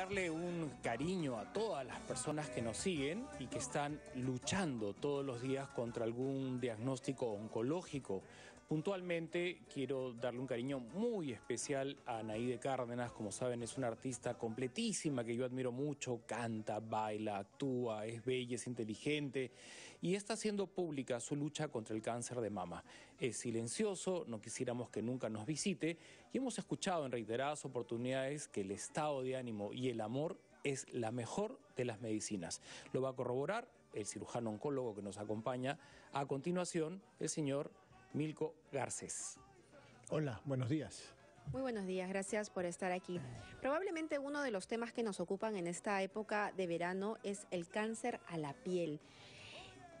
darle un cariño a todas las personas que nos siguen y que están luchando todos los días contra algún diagnóstico oncológico. Puntualmente quiero darle un cariño muy especial a Naide Cárdenas, como saben es una artista completísima que yo admiro mucho, canta, baila, actúa, es bella, es inteligente y está haciendo pública su lucha contra el cáncer de mama. Es silencioso, no quisiéramos que nunca nos visite y hemos escuchado en reiteradas oportunidades que el estado de ánimo y el amor es la mejor de las medicinas. Lo va a corroborar el cirujano oncólogo que nos acompaña. A continuación, el señor Milko Garcés. Hola, buenos días. Muy buenos días, gracias por estar aquí. Probablemente uno de los temas que nos ocupan en esta época de verano es el cáncer a la piel.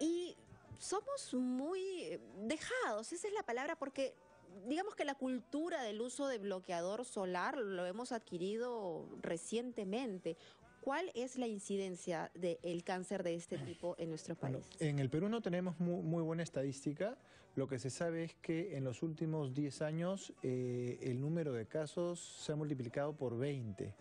Y somos muy dejados, esa es la palabra, porque digamos que la cultura del uso de bloqueador solar lo hemos adquirido recientemente. ¿Cuál es la incidencia del cáncer de este tipo en nuestro país? en el Perú no tenemos muy, buena estadística. Lo que se sabe es que en los últimos 10 años eh, el número de casos se ha multiplicado por 20.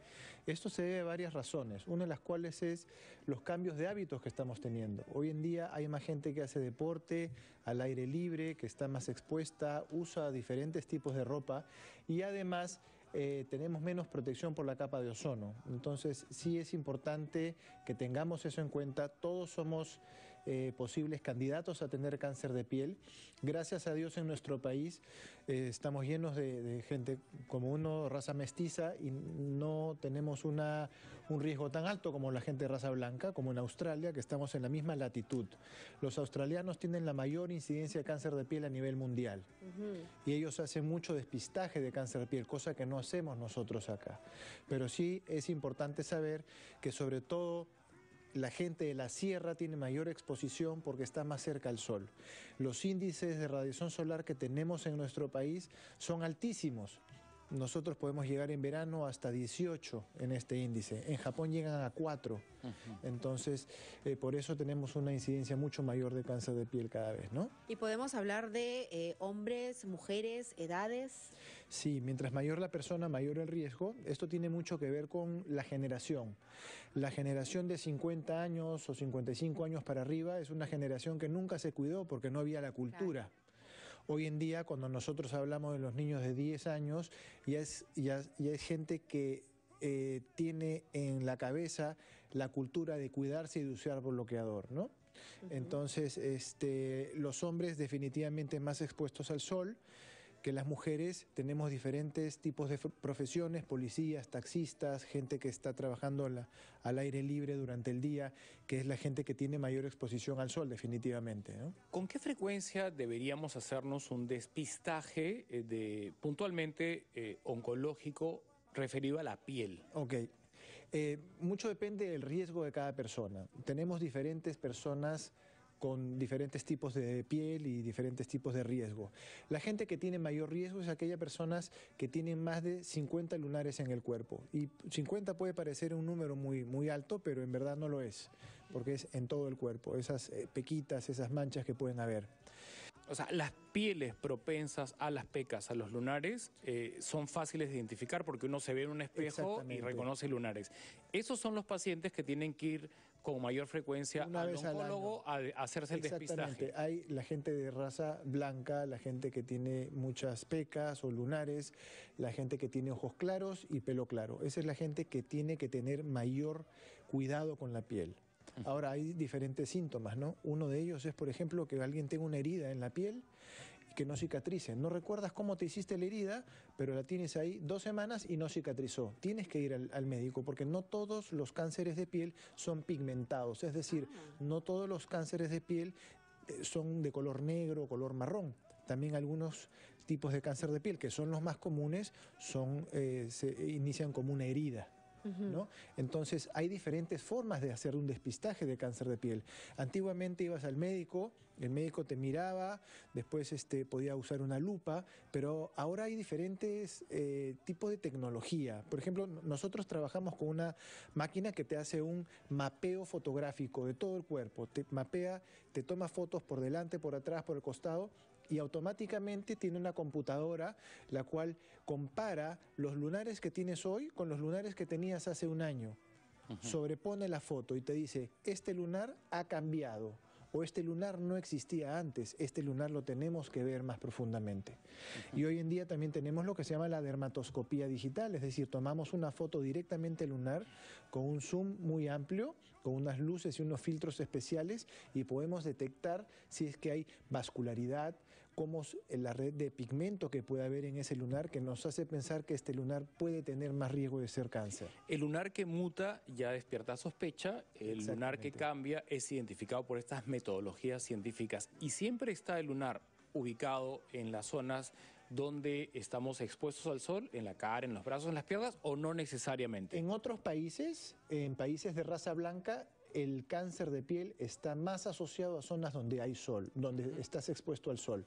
Esto se debe a varias razones, una de las cuales es los cambios de hábitos que estamos teniendo. Hoy en día hay más gente que hace deporte al aire libre, que está más expuesta, usa diferentes tipos de ropa y además eh, tenemos menos protección por la capa de ozono. Entonces sí es importante que tengamos eso en cuenta. Todos somos eh, posibles candidatos a tener cáncer de piel. Gracias a Dios en nuestro país eh, estamos llenos de, gente como uno, raza mestiza, y no tenemos una, un riesgo tan alto como la gente de raza blanca, como en Australia, que estamos en la misma latitud. Los australianos tienen la mayor incidencia de cáncer de piel a nivel mundial. Y ellos hacen mucho despistaje de cáncer de piel, cosa que no hacemos nosotros acá. Pero sí es importante saber que sobre todo la gente de la sierra tiene mayor exposición porque está más cerca al sol. Los índices de radiación solar que tenemos en nuestro país son altísimos. Nosotros podemos llegar en verano hasta 18 en este índice. En Japón llegan a 4. Entonces, eh, por eso tenemos una incidencia mucho mayor de cáncer de piel cada vez, ¿no? ¿Y podemos hablar de eh, hombres, mujeres, edades? Sí, mientras mayor la persona, mayor el riesgo. Esto tiene mucho que ver con la generación. La generación de 50 años o 55 años para arriba es una generación que nunca se cuidó porque no había la cultura. Hoy en día, cuando nosotros hablamos de los niños de 10 años, ya es, ya, gente que eh, tiene en la cabeza la cultura de cuidarse y de usar bloqueador, ¿no? Entonces, este, los hombres definitivamente más expuestos al sol, que las mujeres tenemos diferentes tipos de profesiones, policías, taxistas, gente que está trabajando al aire libre durante el día, que es la gente que tiene mayor exposición al sol definitivamente. ¿Con qué frecuencia deberíamos hacernos un despistaje eh, de, puntualmente eh, oncológico referido a la piel? Ok, eh, mucho depende del riesgo de cada persona. Tenemos diferentes personas con diferentes tipos de piel y diferentes tipos de riesgo. La gente que tiene mayor riesgo es aquellas personas que tienen más de 50 lunares en el cuerpo. Y 50 puede parecer un número muy, muy alto, pero en verdad no lo es, porque es en todo el cuerpo, esas eh, pequitas, esas manchas que pueden haber. O sea, las pieles propensas a las pecas, a los lunares, eh, son fáciles de identificar porque uno se ve en un espejo y reconoce lunares. Esos son los pacientes que tienen que ir con mayor frecuencia al oncólogo a hacerse el despistaje. Hay la gente de raza blanca, la gente que tiene muchas pecas o lunares, la gente que tiene ojos claros y pelo claro. Esa es la gente que tiene que tener mayor cuidado con la piel. Ahora, hay diferentes síntomas, ¿no? Uno de ellos es, por ejemplo, que alguien tenga una herida en la piel y que no cicatrice. No recuerdas cómo te hiciste la herida, pero la tienes ahí dos semanas y no cicatrizó. Tienes que ir al, médico porque no todos los cánceres de piel son pigmentados. Es decir, ah. no todos los cánceres de piel eh, son de color negro o color marrón. También algunos tipos de cáncer de piel, que son los más comunes, eh, se inician como una herida. Entonces hay diferentes formas de hacer un despistaje de cáncer de piel. Antiguamente ibas al médico, el médico te miraba, después este, podía usar una lupa, pero ahora hay diferentes eh, tipos de tecnología. Por ejemplo, nosotros trabajamos con una máquina que te hace un mapeo fotográfico de todo el cuerpo, te mapea, te toma fotos por delante, por atrás, por el costado y automáticamente tiene una computadora la cual compara los lunares que tienes hoy con los lunares que tenías hace un año. Sobrepone la foto y te dice, este lunar ha cambiado o este lunar no existía antes, este lunar lo tenemos que ver más profundamente. Y hoy en día también tenemos lo que se llama la dermatoscopía digital, es decir, tomamos una foto directamente lunar con un zoom muy amplio, con unas luces y unos filtros especiales y podemos detectar si es que hay vascularidad, como la red de pigmento que puede haber en ese lunar que nos hace pensar que este lunar puede tener más riesgo de ser cáncer. El lunar que muta ya despierta sospecha, el lunar que cambia es identificado por estas metodologías científicas y siempre está el lunar ubicado en las zonas donde estamos expuestos al sol, en la cara, en los brazos, en las piernas, o no necesariamente? En otros países, en países de raza blanca, el cáncer de piel está más asociado a zonas donde hay sol, donde estás expuesto al sol.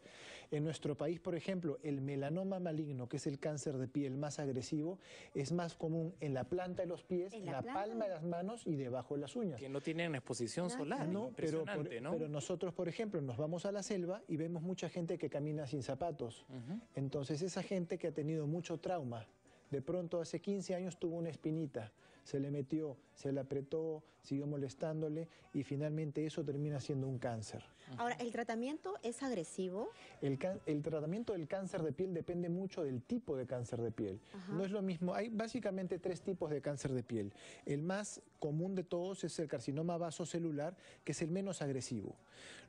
En nuestro país, por ejemplo, el melanoma maligno, que es el cáncer de piel más agresivo, es más común en la planta de los pies, en la, palma de las manos y debajo de las uñas. Que no tienen exposición ah. solar, no, pero, pero nosotros, por ejemplo, nos vamos a la selva y vemos mucha gente que camina sin zapatos. Entonces, esa gente que ha tenido mucho trauma, de pronto hace 15 años tuvo una espinita, se le metió, se le apretó, siguió molestándole y finalmente eso termina siendo un cáncer. Ahora, ¿el tratamiento es agresivo? El, tratamiento del cáncer de piel depende mucho del tipo de cáncer de piel. No es lo mismo, hay básicamente tres tipos de cáncer de piel. El más común de todos es el carcinoma vasocelular, que es el menos agresivo.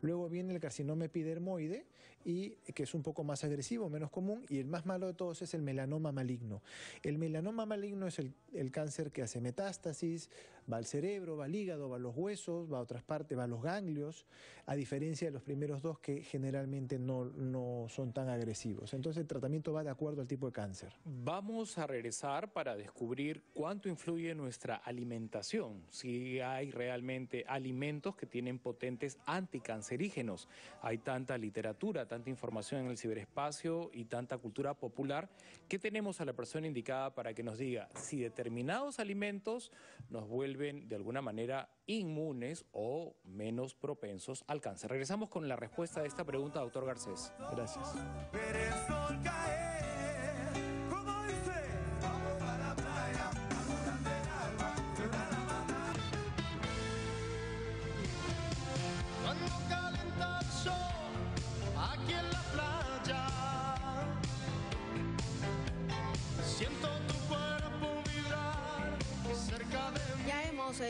Luego viene el carcinoma epidermoide, y, que es un poco más agresivo, menos común, y el más malo de todos es el melanoma maligno. El melanoma maligno es el cáncer que hace metástasis, va al cerebro, va al hígado, va a los huesos, va a otras partes, va a los ganglios, a diferencia de los primeros dos que generalmente no, no son tan agresivos. Entonces el tratamiento va de acuerdo al tipo de cáncer. Vamos a regresar para descubrir cuánto influye nuestra alimentación, si hay realmente alimentos que tienen potentes anticancerígenos. Hay tanta literatura, tanta información en el ciberespacio y tanta cultura popular. ¿Qué tenemos a la persona indicada para que nos diga si determinados alimentos nos vuelven de alguna manera inmunes o menos propensos al cáncer. Regresamos con la respuesta de esta pregunta, doctor Garcés. Gracias.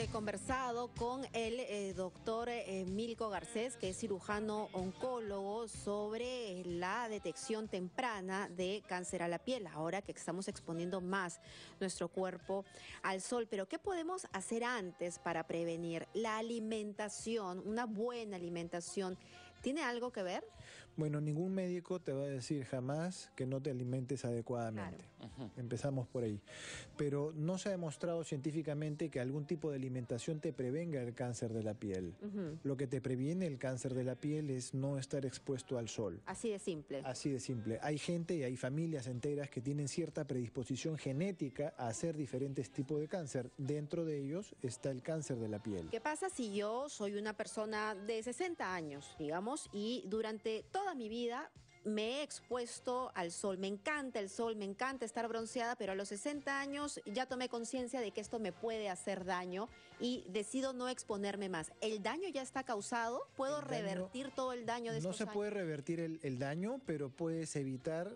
He conversado con el eh, doctor eh, Milko Garcés, que es cirujano oncólogo, sobre la detección temprana de cáncer a la piel, ahora que estamos exponiendo más nuestro cuerpo al sol. Pero, ¿qué podemos hacer antes para prevenir? La alimentación, una buena alimentación, ¿tiene algo que ver? Bueno, ningún médico te va a decir jamás que no te alimentes adecuadamente. Empezamos por ahí. Pero no se ha demostrado científicamente que algún tipo de alimentación te prevenga el cáncer de la piel. Lo que te previene el cáncer de la piel es no estar expuesto al sol. Así de simple. Así de simple. Hay gente y hay familias enteras que tienen cierta predisposición genética a hacer diferentes tipos de cáncer. Dentro de ellos está el cáncer de la piel. ¿Qué pasa si yo soy una persona de 60 años, digamos, y durante todo toda mi vida me he expuesto al sol, me encanta el sol, me encanta estar bronceada, pero a los 60 años ya tomé conciencia de que esto me puede hacer daño y decido no exponerme más. ¿El daño ya está causado? ¿Puedo revertir todo el daño de No se puede revertir el, el daño, pero puedes evitar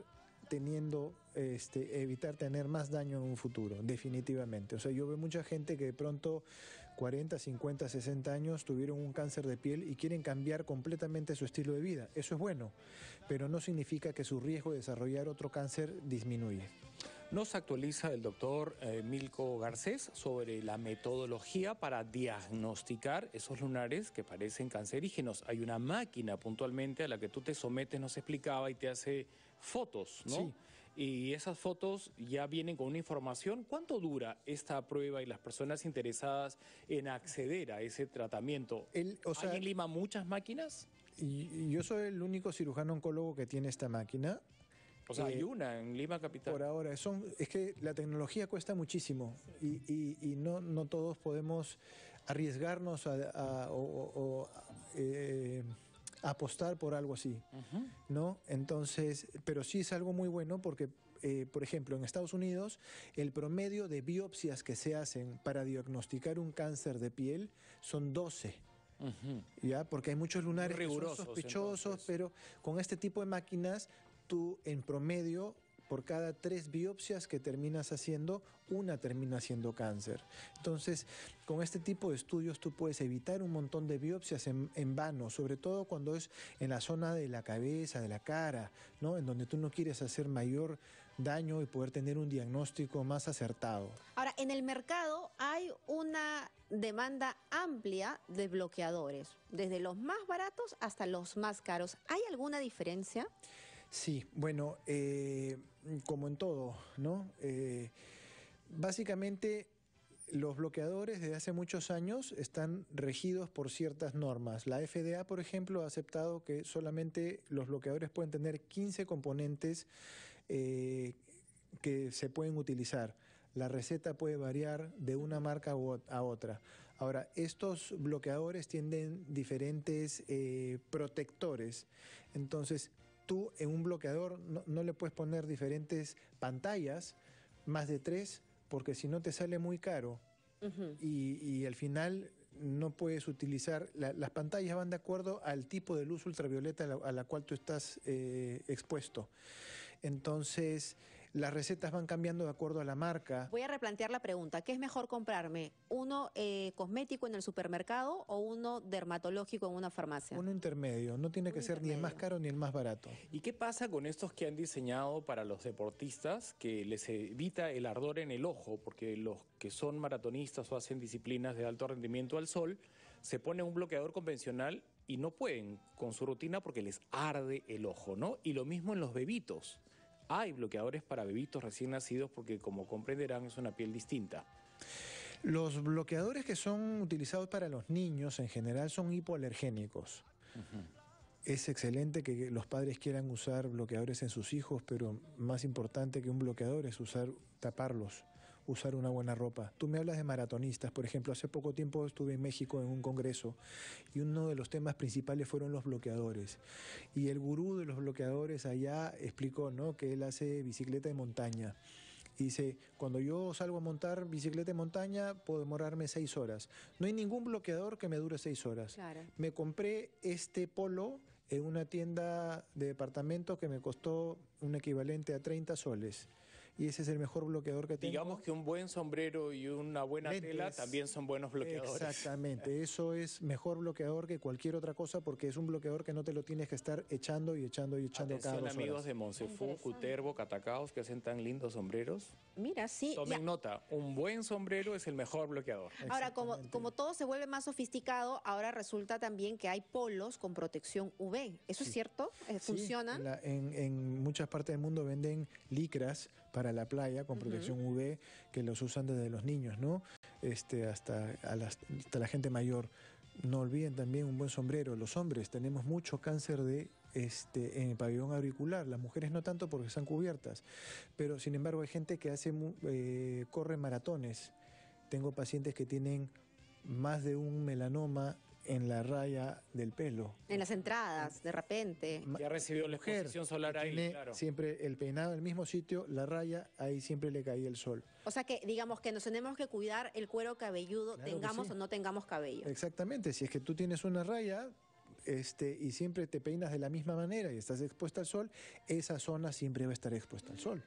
teniendo, este, evitar tener más daño en un futuro, definitivamente. O sea, yo veo mucha gente que de pronto 40, 50, 60 años tuvieron un cáncer de piel y quieren cambiar completamente su estilo de vida. Eso es bueno, pero no significa que su riesgo de desarrollar otro cáncer disminuye. Nos actualiza el doctor eh, Milko Garcés sobre la metodología para diagnosticar esos lunares que parecen cancerígenos. Hay una máquina puntualmente a la que tú te sometes, nos explicaba, y te hace fotos, ¿no? y esas fotos ya vienen con una información. ¿Cuánto dura esta prueba y las personas interesadas en acceder a ese tratamiento? ¿Hay en Lima muchas máquinas? yo soy el único cirujano oncólogo que tiene esta máquina. O sea, hay eh, una en Lima Capital. Por ahora, es que la tecnología cuesta muchísimo y, no, todos podemos arriesgarnos a, eh, apostar por algo así, ¿no? Entonces, pero sí es algo muy bueno porque, eh, por ejemplo, en Estados Unidos, el promedio de biopsias que se hacen para diagnosticar un cáncer de piel son 12. ¿Ya? Porque hay muchos lunares sospechosos, pero con este tipo de máquinas tú en promedio por cada tres biopsias que terminas haciendo, una termina siendo cáncer. Entonces, con este tipo de estudios tú puedes evitar un montón de biopsias en, vano, sobre todo cuando es en la zona de la cabeza, de la cara, ¿no? En donde tú no quieres hacer mayor daño y poder tener un diagnóstico más acertado. Ahora, en el mercado hay una demanda amplia de bloqueadores, desde los más baratos hasta los más caros. ¿Hay alguna diferencia? Sí, bueno, eh, como en todo, ¿no? Eh, básicamente los bloqueadores desde hace muchos años están regidos por ciertas normas. La FDA, por ejemplo, ha aceptado que solamente los bloqueadores pueden tener 15 componentes eh, que se pueden utilizar. La receta puede variar de una marca a otra. Ahora, estos bloqueadores tienen diferentes protectores. Entonces, tú en un bloqueador no, le puedes poner diferentes pantallas, más de tres, porque si no te sale muy caro. y, al final no puedes utilizar, las pantallas van de acuerdo al tipo de luz ultravioleta a la, cual tú estás eh, expuesto. Entonces, las recetas van cambiando de acuerdo a la marca. Voy a replantear la pregunta, ¿qué es mejor comprarme? ¿Uno eh, cosmético en el supermercado o uno dermatológico en una farmacia? Uno intermedio, no tiene que ser ni el más caro ni el más barato. ¿Y qué pasa con estos que han diseñado para los deportistas que les evita el ardor en el ojo? Porque los que son maratonistas o hacen disciplinas de alto rendimiento al sol, se pone un bloqueador convencional y no pueden con su rutina porque les arde el ojo, ¿no? Y lo mismo en los bebitos. Hay bloqueadores para bebitos recién nacidos porque como comprenderán es una piel distinta. Los bloqueadores que son utilizados para los niños en general son hipoalergénicos. Es excelente que los padres quieran usar bloqueadores en sus hijos, pero más importante que un bloqueador es usar taparlos usar una buena ropa. Tú me hablas de maratonistas, por ejemplo, hace poco tiempo estuve en México en un congreso y uno de los temas principales fueron los bloqueadores. Y el gurú de los bloqueadores allá explicó, ¿no? que él hace bicicleta de montaña. dice, cuando yo salgo a montar bicicleta de montaña, puedo demorarme seis horas. No hay ningún bloqueador que me dure seis horas. Me compré este polo en una tienda de departamento que me costó un equivalente a 30 soles y ese es el mejor bloqueador que tengo. Digamos que un buen sombrero y una buena tela también son buenos bloqueadores. Exactamente, eso es mejor bloqueador que cualquier otra cosa porque es un bloqueador que no te lo tienes que estar echando y echando y echando cada dos amigos de Monsefú, Catacaos que hacen tan lindos sombreros. Mira, sí. Tomen nota, un buen sombrero es el mejor bloqueador. Ahora, como, como todo se vuelve más sofisticado, ahora resulta también que hay polos con protección UV. ¿Eso es cierto? Eh, ¿Funcionan? en, en, muchas partes del mundo venden licras para la playa con protección UV que los usan desde los niños, ¿no? Este, hasta, la, gente mayor. No olviden también un buen sombrero. Los hombres tenemos mucho cáncer de este, en el pabellón auricular. Las mujeres no tanto porque están cubiertas. Pero sin embargo hay gente que hace eh, corre maratones. Tengo pacientes que tienen más de un melanoma en la raya del pelo. En las entradas, de repente. Ya recibió la exposición solar ahí, claro. Siempre el peinado en el mismo sitio, la raya, ahí siempre le caía el sol. O sea que, digamos que nos tenemos que cuidar el cuero cabelludo, tengamos o no tengamos cabello. Exactamente, si es que tú tienes una raya, este, y siempre te peinas de la misma manera y estás expuesta al sol, esa zona siempre va a estar expuesta al sol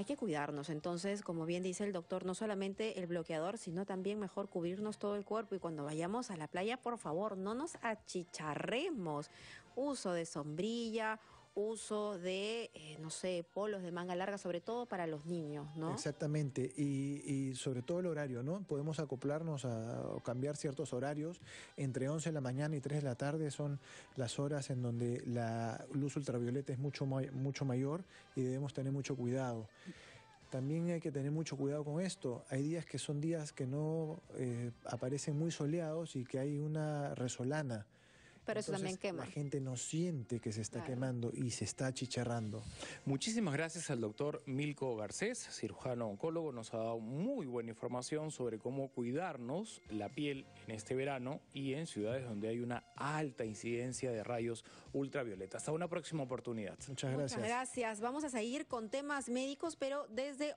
hay que cuidarnos. Entonces, como bien dice el doctor, no solamente el bloqueador, sino también mejor cubrirnos todo el cuerpo. Y cuando vayamos a la playa, por favor, no nos achicharremos. Uso de sombrilla uso de, eh, no sé, polos de manga larga, sobre todo para los niños, ¿no? Exactamente, y, sobre todo el horario, ¿no? Podemos acoplarnos a o cambiar ciertos horarios. Entre 11 de la mañana y 3 de la tarde son las horas en donde la luz ultravioleta es mucho, mucho mayor y debemos tener mucho cuidado también hay que tener mucho cuidado con esto. Hay días que son días que no eh, aparecen muy soleados y que hay una resolana. Pero eso también quema. La gente no siente que se está quemando y se está achicharrando. Muchísimas gracias al doctor Milko Garcés, cirujano oncólogo. Nos ha dado muy buena información sobre cómo cuidarnos la piel en este verano y en ciudades donde hay una alta incidencia de rayos ultravioleta. Hasta una próxima oportunidad. Muchas gracias. Muchas gracias. Vamos a seguir con temas médicos, pero desde...